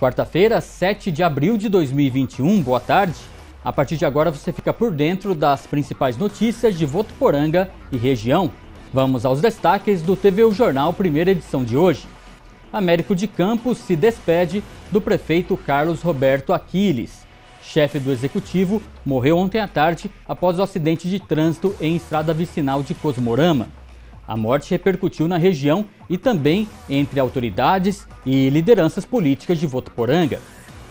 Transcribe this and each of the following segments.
Quarta-feira, 7 de abril de 2021, boa tarde. A partir de agora você fica por dentro das principais notícias de Votuporanga e região. Vamos aos destaques do TV o Jornal, primeira edição de hoje. Américo de Campos se despede do prefeito Carlos Roberto Aquiles. Chefe do executivo morreu ontem à tarde após o acidente de trânsito em estrada vicinal de Cosmorama. A morte repercutiu na região e também entre autoridades e lideranças políticas de Votoporanga.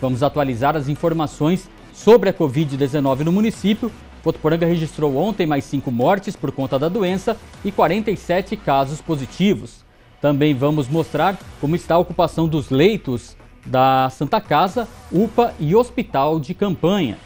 Vamos atualizar as informações sobre a Covid-19 no município. Votoporanga registrou ontem mais cinco mortes por conta da doença e 47 casos positivos. Também vamos mostrar como está a ocupação dos leitos da Santa Casa, UPA e Hospital de Campanha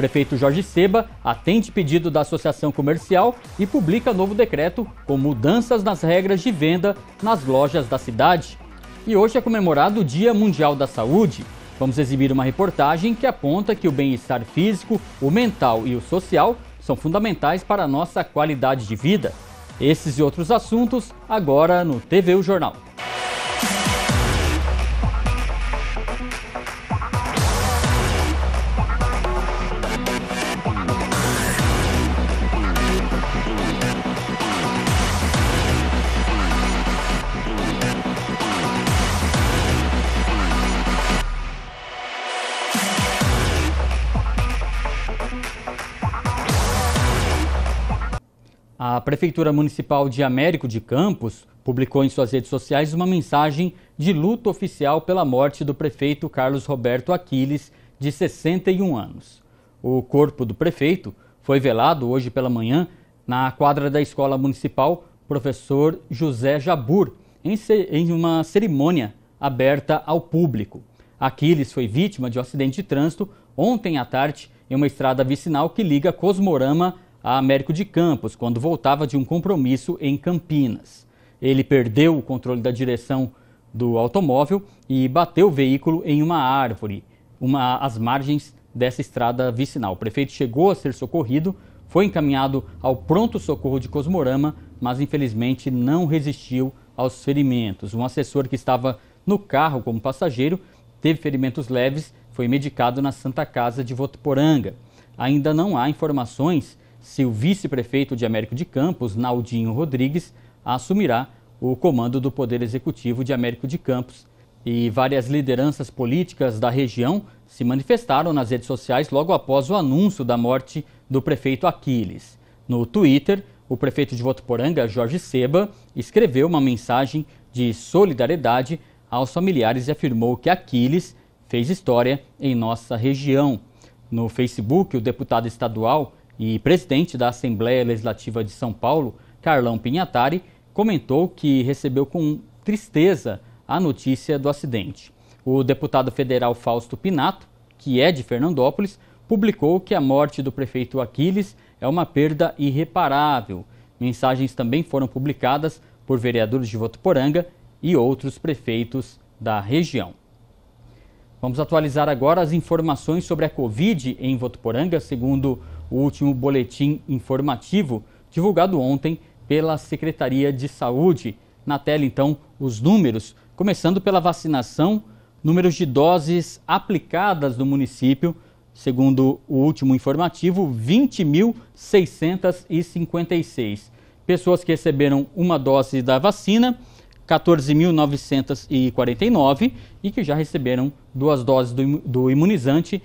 prefeito Jorge Seba atende pedido da Associação Comercial e publica novo decreto com mudanças nas regras de venda nas lojas da cidade. E hoje é comemorado o Dia Mundial da Saúde. Vamos exibir uma reportagem que aponta que o bem-estar físico, o mental e o social são fundamentais para a nossa qualidade de vida. Esses e outros assuntos agora no TV o Jornal. A Prefeitura Municipal de Américo de Campos publicou em suas redes sociais uma mensagem de luto oficial pela morte do prefeito Carlos Roberto Aquiles, de 61 anos. O corpo do prefeito foi velado hoje pela manhã na quadra da Escola Municipal Professor José Jabur, em uma cerimônia aberta ao público. Aquiles foi vítima de um acidente de trânsito ontem à tarde em uma estrada vicinal que liga Cosmorama a Américo de Campos quando voltava de um compromisso em Campinas. Ele perdeu o controle da direção do automóvel e bateu o veículo em uma árvore, uma, às margens dessa estrada vicinal. O prefeito chegou a ser socorrido, foi encaminhado ao pronto-socorro de Cosmorama, mas infelizmente não resistiu aos ferimentos. Um assessor que estava no carro como passageiro teve ferimentos leves, foi medicado na Santa Casa de Votuporanga. Ainda não há informações seu vice-prefeito de Américo de Campos, Naldinho Rodrigues, assumirá o comando do Poder Executivo de Américo de Campos. E várias lideranças políticas da região se manifestaram nas redes sociais logo após o anúncio da morte do prefeito Aquiles. No Twitter, o prefeito de Votuporanga, Jorge Seba, escreveu uma mensagem de solidariedade aos familiares e afirmou que Aquiles fez história em nossa região. No Facebook, o deputado estadual e presidente da Assembleia Legislativa de São Paulo, Carlão Pinhatari, comentou que recebeu com tristeza a notícia do acidente. O deputado federal Fausto Pinato, que é de Fernandópolis, publicou que a morte do prefeito Aquiles é uma perda irreparável. Mensagens também foram publicadas por vereadores de Votuporanga e outros prefeitos da região. Vamos atualizar agora as informações sobre a Covid em Votuporanga, segundo o último boletim informativo divulgado ontem pela Secretaria de Saúde. Na tela, então, os números, começando pela vacinação, números de doses aplicadas no município. Segundo o último informativo, 20.656 pessoas que receberam uma dose da vacina, 14.949, e que já receberam duas doses do imunizante,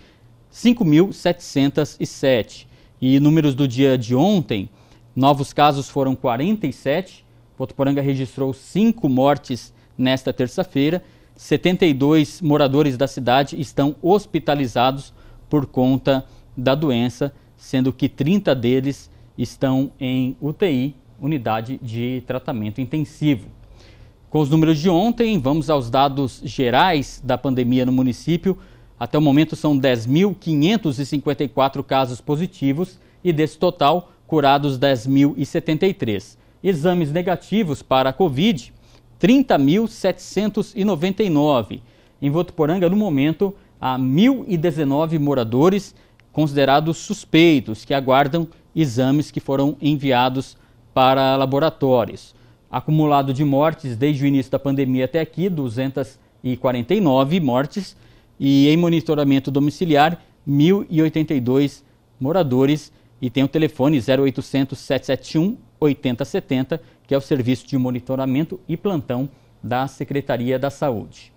5.707. E números do dia de ontem, novos casos foram 47. Votuporanga registrou cinco mortes nesta terça-feira. 72 moradores da cidade estão hospitalizados por conta da doença, sendo que 30 deles estão em UTI, unidade de tratamento intensivo. Com os números de ontem, vamos aos dados gerais da pandemia no município. Até o momento são 10.554 casos positivos e desse total, curados 10.073. Exames negativos para a Covid, 30.799. Em Votuporanga, no momento, há 1.019 moradores considerados suspeitos que aguardam exames que foram enviados para laboratórios. Acumulado de mortes desde o início da pandemia até aqui, 249 mortes e em monitoramento domiciliar 1.082 moradores e tem o telefone 0800 771 8070, que é o serviço de monitoramento e plantão da Secretaria da Saúde.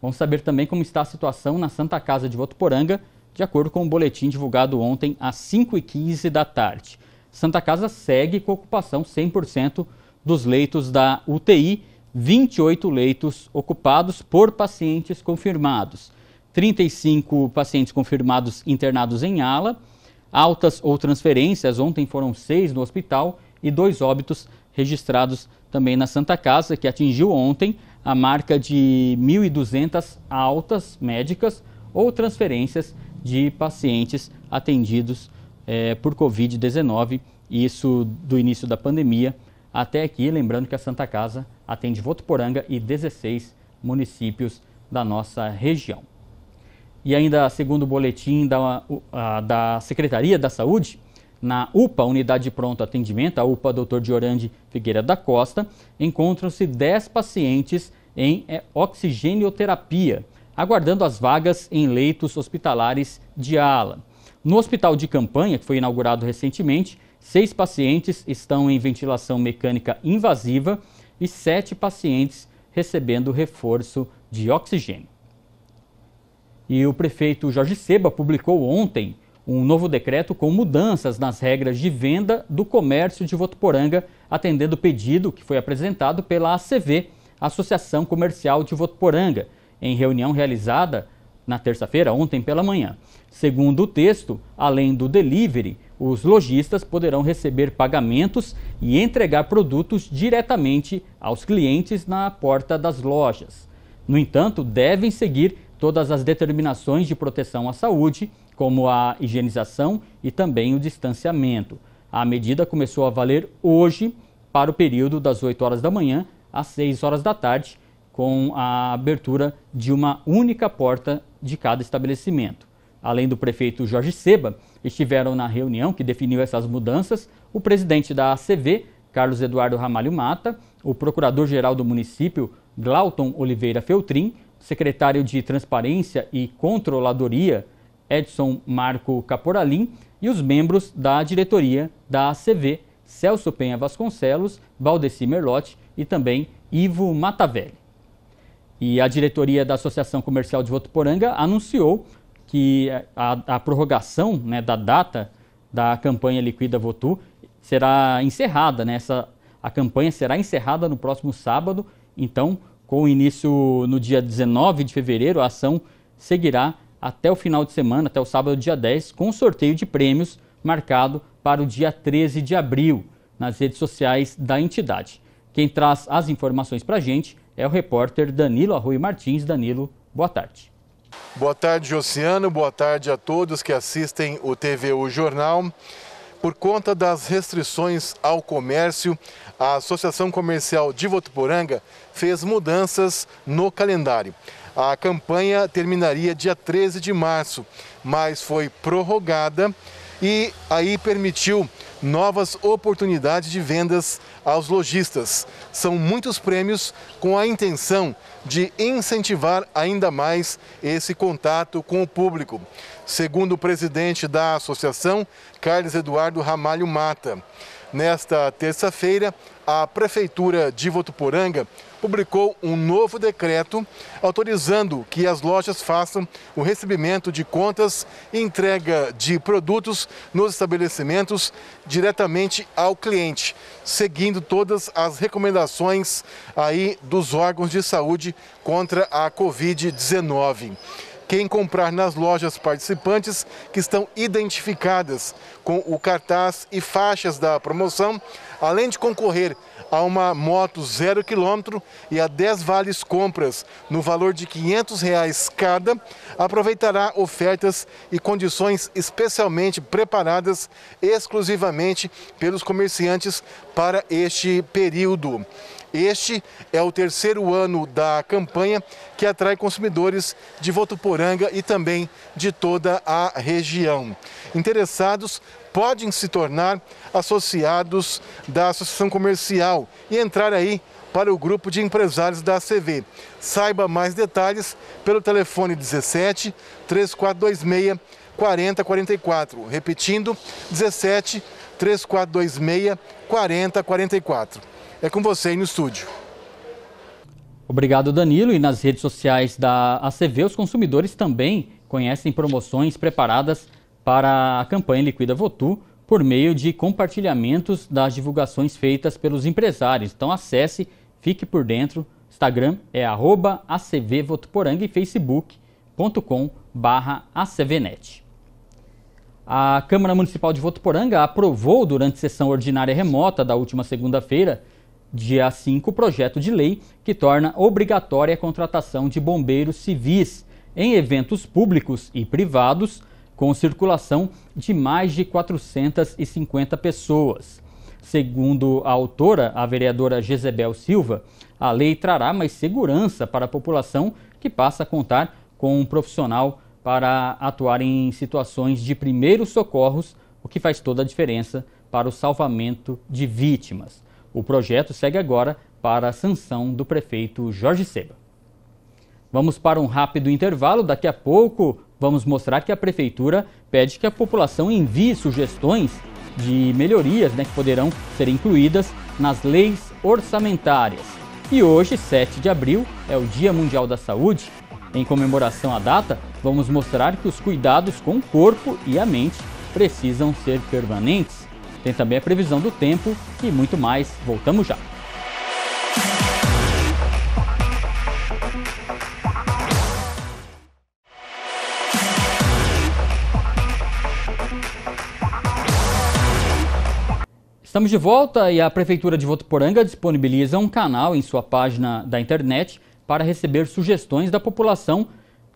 Vamos saber também como está a situação na Santa Casa de Votuporanga, de acordo com o um boletim divulgado ontem às 5h15 da tarde. Santa Casa segue com ocupação 100% dos leitos da UTI, 28 leitos ocupados por pacientes confirmados. 35 pacientes confirmados internados em ala, altas ou transferências, ontem foram seis no hospital e dois óbitos registrados também na Santa Casa, que atingiu ontem a marca de 1.200 altas médicas ou transferências de pacientes atendidos eh, por Covid-19, isso do início da pandemia até aqui. Lembrando que a Santa Casa atende Votuporanga e 16 municípios da nossa região e ainda segundo o boletim da, da Secretaria da Saúde, na UPA, Unidade de Pronto Atendimento, a UPA Dr. Diorande Figueira da Costa, encontram-se 10 pacientes em é, oxigenioterapia, aguardando as vagas em leitos hospitalares de ala. No hospital de campanha, que foi inaugurado recentemente, seis pacientes estão em ventilação mecânica invasiva e sete pacientes recebendo reforço de oxigênio. E o prefeito Jorge Seba publicou ontem um novo decreto com mudanças nas regras de venda do comércio de Votuporanga, atendendo o pedido que foi apresentado pela ACV, Associação Comercial de Votuporanga, em reunião realizada na terça-feira, ontem pela manhã. Segundo o texto, além do delivery, os lojistas poderão receber pagamentos e entregar produtos diretamente aos clientes na porta das lojas. No entanto, devem seguir todas as determinações de proteção à saúde, como a higienização e também o distanciamento. A medida começou a valer hoje para o período das 8 horas da manhã às 6 horas da tarde, com a abertura de uma única porta de cada estabelecimento. Além do prefeito Jorge Seba, estiveram na reunião que definiu essas mudanças o presidente da ACV, Carlos Eduardo Ramalho Mata, o procurador-geral do município, Glauton Oliveira Feltrin, secretário de Transparência e Controladoria, Edson Marco Caporalim e os membros da diretoria da ACV, Celso Penha Vasconcelos, Valdeci Merlotti e também Ivo Matavelli. E a diretoria da Associação Comercial de Votuporanga anunciou que a, a prorrogação né, da data da campanha Liquida Votu será encerrada. Né? Essa, a campanha será encerrada no próximo sábado, então com início no dia 19 de fevereiro, a ação seguirá até o final de semana, até o sábado, dia 10, com sorteio de prêmios marcado para o dia 13 de abril nas redes sociais da entidade. Quem traz as informações para a gente é o repórter Danilo Arrui Martins. Danilo, boa tarde. Boa tarde, Josiano. Boa tarde a todos que assistem o TVU Jornal. Por conta das restrições ao comércio, a Associação Comercial de Votuporanga fez mudanças no calendário. A campanha terminaria dia 13 de março, mas foi prorrogada e aí permitiu novas oportunidades de vendas aos lojistas. São muitos prêmios com a intenção de incentivar ainda mais esse contato com o público. Segundo o presidente da associação, Carlos Eduardo Ramalho Mata, nesta terça-feira, a Prefeitura de Votuporanga publicou um novo decreto autorizando que as lojas façam o recebimento de contas e entrega de produtos nos estabelecimentos diretamente ao cliente, seguindo todas as recomendações aí dos órgãos de saúde contra a Covid-19 quem comprar nas lojas participantes que estão identificadas com o cartaz e faixas da promoção, além de concorrer a uma moto zero quilômetro e a 10 vales compras no valor de R$ 500 reais cada, aproveitará ofertas e condições especialmente preparadas exclusivamente pelos comerciantes para este período. Este é o terceiro ano da campanha que atrai consumidores de Votuporanga e também de toda a região. Interessados podem se tornar associados da Associação Comercial e entrar aí para o grupo de empresários da ACV. Saiba mais detalhes pelo telefone 17 3426 4044. Repetindo, 17 3426 4044. É com você aí no estúdio. Obrigado, Danilo. E nas redes sociais da ACV, os consumidores também conhecem promoções preparadas para a campanha Liquida Votu por meio de compartilhamentos das divulgações feitas pelos empresários. Então acesse, fique por dentro. Instagram é arroba acvvotuporanga e facebook.com acvnet. A Câmara Municipal de Votuporanga aprovou durante sessão ordinária remota da última segunda-feira, dia 5, o projeto de lei que torna obrigatória a contratação de bombeiros civis em eventos públicos e privados com circulação de mais de 450 pessoas. Segundo a autora, a vereadora Jezebel Silva, a lei trará mais segurança para a população que passa a contar com um profissional para atuar em situações de primeiros socorros, o que faz toda a diferença para o salvamento de vítimas. O projeto segue agora para a sanção do prefeito Jorge Seba. Vamos para um rápido intervalo, daqui a pouco Vamos mostrar que a prefeitura pede que a população envie sugestões de melhorias né, que poderão ser incluídas nas leis orçamentárias. E hoje, 7 de abril, é o Dia Mundial da Saúde. Em comemoração à data, vamos mostrar que os cuidados com o corpo e a mente precisam ser permanentes. Tem também a previsão do tempo e muito mais. Voltamos já. Estamos de volta e a Prefeitura de Votuporanga disponibiliza um canal em sua página da internet para receber sugestões da população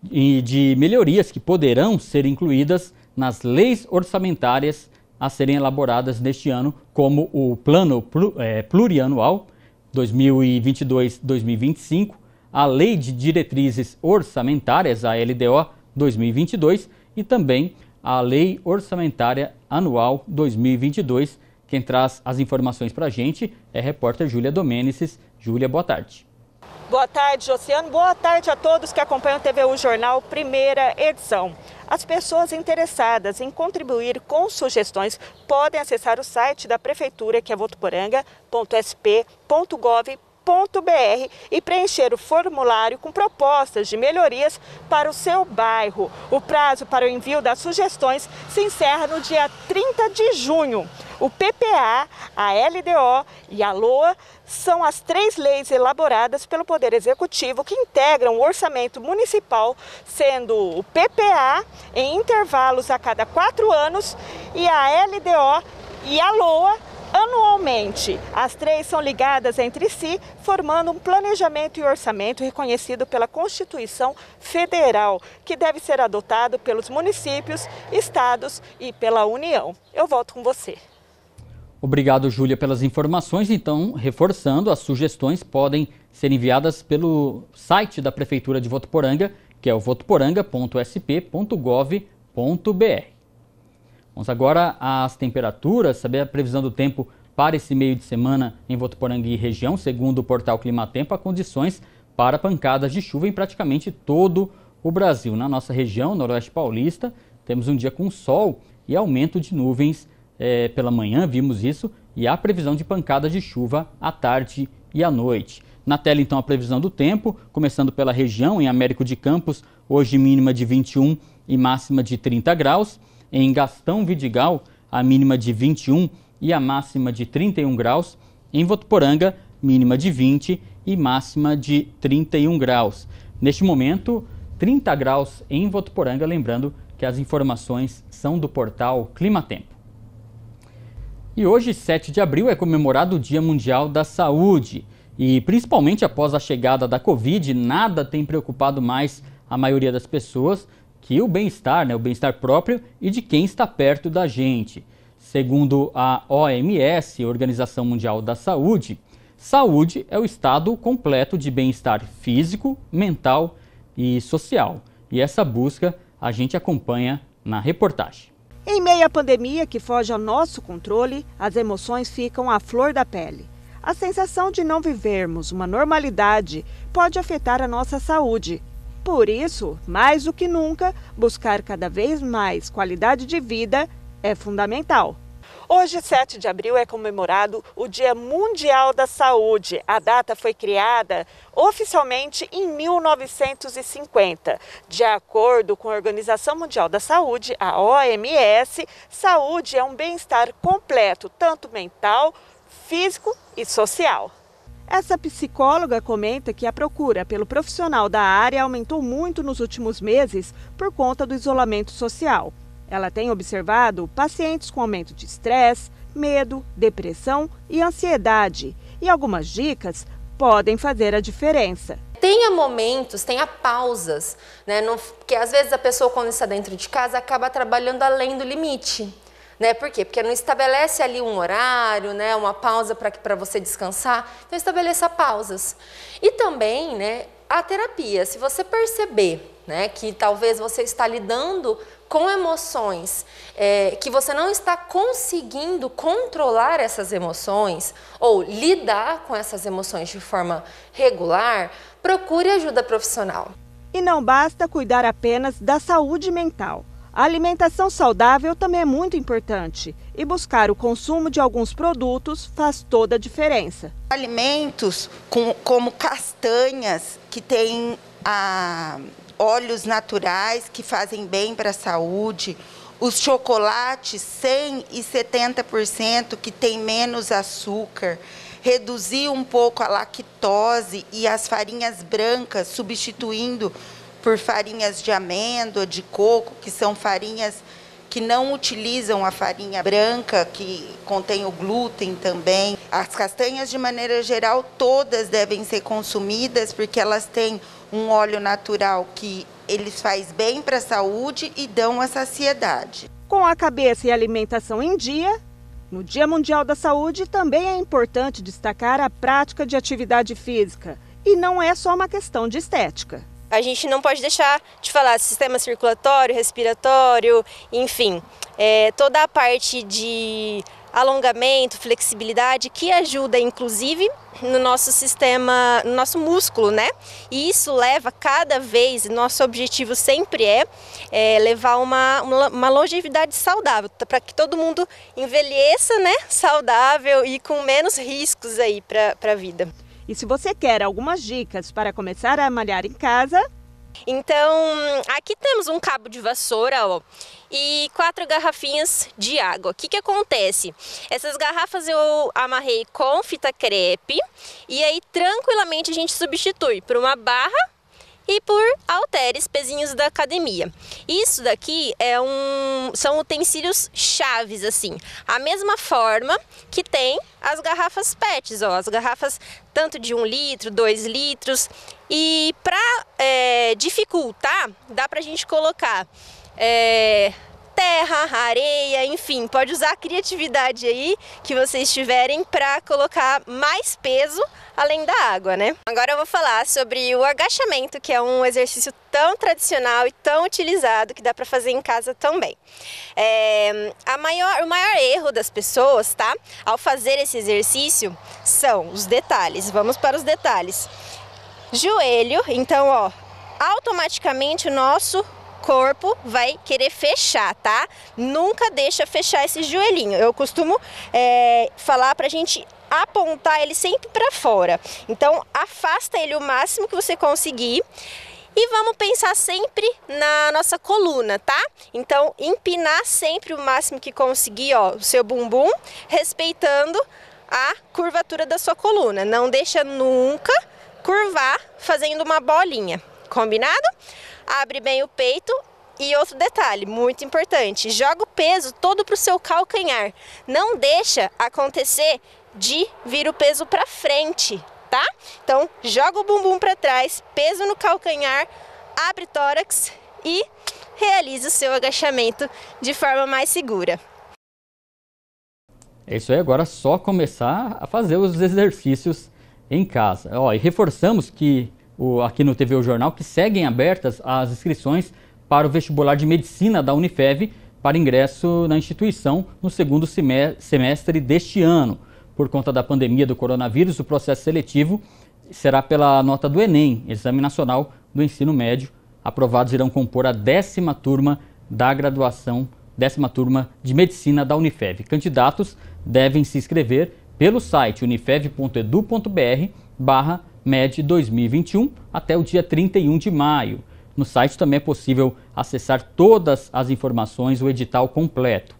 e de melhorias que poderão ser incluídas nas leis orçamentárias a serem elaboradas neste ano, como o Plano é, Plurianual 2022-2025, a Lei de Diretrizes Orçamentárias, a LDO 2022, e também a Lei Orçamentária Anual 2022, quem traz as informações para a gente é a repórter Júlia Domênices. Júlia, boa tarde. Boa tarde, Jociano. Boa tarde a todos que acompanham o TVU Jornal, primeira edição. As pessoas interessadas em contribuir com sugestões podem acessar o site da Prefeitura, que é votuporanga.sp.gov.br www.cultura.br e preencher o formulário com propostas de melhorias para o seu bairro. O prazo para o envio das sugestões se encerra no dia 30 de junho. O PPA, a LDO e a LOA são as três leis elaboradas pelo Poder Executivo que integram o orçamento municipal, sendo o PPA em intervalos a cada quatro anos e a LDO e a LOA anualmente. As três são ligadas entre si, formando um planejamento e orçamento reconhecido pela Constituição Federal, que deve ser adotado pelos municípios, estados e pela União. Eu volto com você. Obrigado, Júlia, pelas informações. Então, reforçando, as sugestões podem ser enviadas pelo site da Prefeitura de Votuporanga, que é o votuporanga.sp.gov.br. Vamos agora às temperaturas, saber a previsão do tempo para esse meio de semana em Votuporangui e região. Segundo o portal Climatempo, há condições para pancadas de chuva em praticamente todo o Brasil. Na nossa região, Noroeste Paulista, temos um dia com sol e aumento de nuvens é, pela manhã, vimos isso, e há previsão de pancadas de chuva à tarde e à noite. Na tela, então, a previsão do tempo, começando pela região, em Américo de Campos, hoje mínima de 21 e máxima de 30 graus. Em Gastão Vidigal, a mínima de 21 e a máxima de 31 graus. Em Votuporanga, mínima de 20 e máxima de 31 graus. Neste momento, 30 graus em Votuporanga, lembrando que as informações são do portal Climatempo. E hoje, 7 de abril, é comemorado o Dia Mundial da Saúde. E principalmente após a chegada da Covid, nada tem preocupado mais a maioria das pessoas que o bem-estar, né, o bem-estar próprio e de quem está perto da gente. Segundo a OMS, Organização Mundial da Saúde, saúde é o estado completo de bem-estar físico, mental e social. E essa busca a gente acompanha na reportagem. Em meio à pandemia que foge ao nosso controle, as emoções ficam à flor da pele. A sensação de não vivermos uma normalidade pode afetar a nossa saúde por isso, mais do que nunca, buscar cada vez mais qualidade de vida é fundamental. Hoje, 7 de abril, é comemorado o Dia Mundial da Saúde. A data foi criada oficialmente em 1950. De acordo com a Organização Mundial da Saúde, a OMS, saúde é um bem-estar completo, tanto mental, físico e social. Essa psicóloga comenta que a procura pelo profissional da área aumentou muito nos últimos meses por conta do isolamento social. Ela tem observado pacientes com aumento de estresse, medo, depressão e ansiedade. E algumas dicas podem fazer a diferença. Tenha momentos, tenha pausas, né? porque às vezes a pessoa, quando está dentro de casa, acaba trabalhando além do limite. Né? Por quê? Porque não estabelece ali um horário, né? uma pausa para você descansar. Então, estabeleça pausas. E também né, a terapia. Se você perceber né, que talvez você está lidando com emoções, é, que você não está conseguindo controlar essas emoções ou lidar com essas emoções de forma regular, procure ajuda profissional. E não basta cuidar apenas da saúde mental. A alimentação saudável também é muito importante e buscar o consumo de alguns produtos faz toda a diferença. Alimentos com, como castanhas, que têm ah, óleos naturais que fazem bem para a saúde, os chocolates 170% que tem menos açúcar, reduzir um pouco a lactose e as farinhas brancas, substituindo por farinhas de amêndoa, de coco, que são farinhas que não utilizam a farinha branca, que contém o glúten também. As castanhas, de maneira geral, todas devem ser consumidas, porque elas têm um óleo natural que eles faz bem para a saúde e dão a saciedade. Com a cabeça e alimentação em dia, no Dia Mundial da Saúde também é importante destacar a prática de atividade física. E não é só uma questão de estética a gente não pode deixar de falar sistema circulatório, respiratório, enfim, é, toda a parte de alongamento, flexibilidade, que ajuda inclusive no nosso sistema, no nosso músculo, né? E isso leva cada vez, nosso objetivo sempre é, é levar uma, uma longevidade saudável, tá, para que todo mundo envelheça, né? Saudável e com menos riscos aí para a vida. E se você quer algumas dicas para começar a malhar em casa, então, aqui temos um cabo de vassoura, ó, e quatro garrafinhas de água. O que que acontece? Essas garrafas eu amarrei com fita crepe e aí tranquilamente a gente substitui por uma barra e por halteres, pezinhos da academia. Isso daqui é um, são utensílios chaves, assim. A mesma forma que tem as garrafas PETs, ó, as garrafas tanto de um litro, dois litros. E para é, eh, dificultar, dá para a gente colocar... É, terra, areia, enfim, pode usar a criatividade aí que vocês tiverem para colocar mais peso além da água, né? Agora eu vou falar sobre o agachamento, que é um exercício tão tradicional e tão utilizado que dá para fazer em casa também. É, a maior, o maior erro das pessoas, tá? Ao fazer esse exercício são os detalhes. Vamos para os detalhes. Joelho, então, ó, automaticamente o nosso corpo vai querer fechar, tá? Nunca deixa fechar esse joelhinho. Eu costumo é, falar pra gente apontar ele sempre para fora. Então afasta ele o máximo que você conseguir. E vamos pensar sempre na nossa coluna, tá? Então, empinar sempre o máximo que conseguir, ó, o seu bumbum, respeitando a curvatura da sua coluna. Não deixa nunca curvar fazendo uma bolinha, combinado? abre bem o peito e outro detalhe muito importante, joga o peso todo para o seu calcanhar. Não deixa acontecer de vir o peso para frente, tá? Então, joga o bumbum para trás, peso no calcanhar, abre tórax e realiza o seu agachamento de forma mais segura. É isso aí, agora é só começar a fazer os exercícios em casa. Ó, e reforçamos que o, aqui no TV O Jornal que seguem abertas as inscrições para o vestibular de medicina da Unifev para ingresso na instituição no segundo semestre deste ano. Por conta da pandemia do coronavírus, o processo seletivo será pela nota do Enem, Exame Nacional do Ensino Médio. Aprovados irão compor a décima turma da graduação, décima turma de medicina da Unifev. Candidatos devem se inscrever pelo site unifev.edu.br barra mede 2021 até o dia 31 de maio. No site também é possível acessar todas as informações, o edital completo.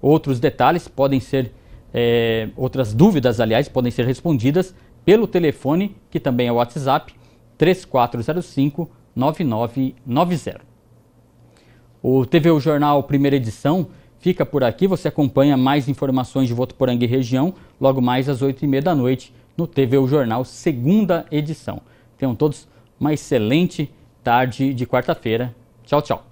Outros detalhes podem ser, é, outras dúvidas, aliás, podem ser respondidas pelo telefone, que também é o WhatsApp, 3405-9990. O TVU Jornal Primeira Edição fica por aqui. Você acompanha mais informações de Votuporanga e região logo mais às 8h30 da noite no TV O Jornal, segunda edição. Tenham todos uma excelente tarde de quarta-feira. Tchau, tchau.